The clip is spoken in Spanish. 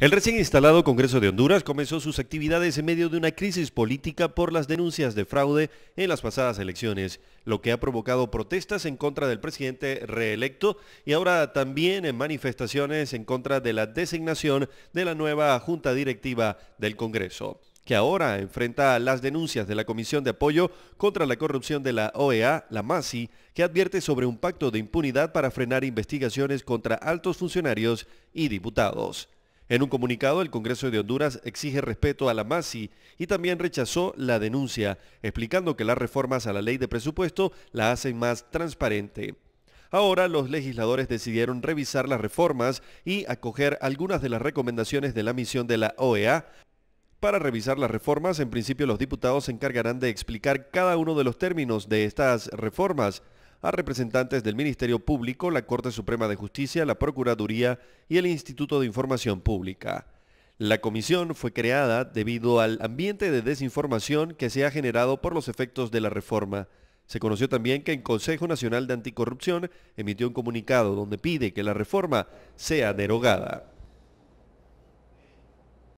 El recién instalado Congreso de Honduras comenzó sus actividades en medio de una crisis política por las denuncias de fraude en las pasadas elecciones, lo que ha provocado protestas en contra del presidente reelecto y ahora también en manifestaciones en contra de la designación de la nueva junta directiva del Congreso que ahora enfrenta las denuncias de la Comisión de Apoyo contra la Corrupción de la OEA, la MASI, que advierte sobre un pacto de impunidad para frenar investigaciones contra altos funcionarios y diputados. En un comunicado, el Congreso de Honduras exige respeto a la MASI y también rechazó la denuncia, explicando que las reformas a la ley de presupuesto la hacen más transparente. Ahora los legisladores decidieron revisar las reformas y acoger algunas de las recomendaciones de la misión de la OEA. Para revisar las reformas, en principio los diputados se encargarán de explicar cada uno de los términos de estas reformas a representantes del Ministerio Público, la Corte Suprema de Justicia, la Procuraduría y el Instituto de Información Pública. La comisión fue creada debido al ambiente de desinformación que se ha generado por los efectos de la reforma. Se conoció también que el Consejo Nacional de Anticorrupción emitió un comunicado donde pide que la reforma sea derogada.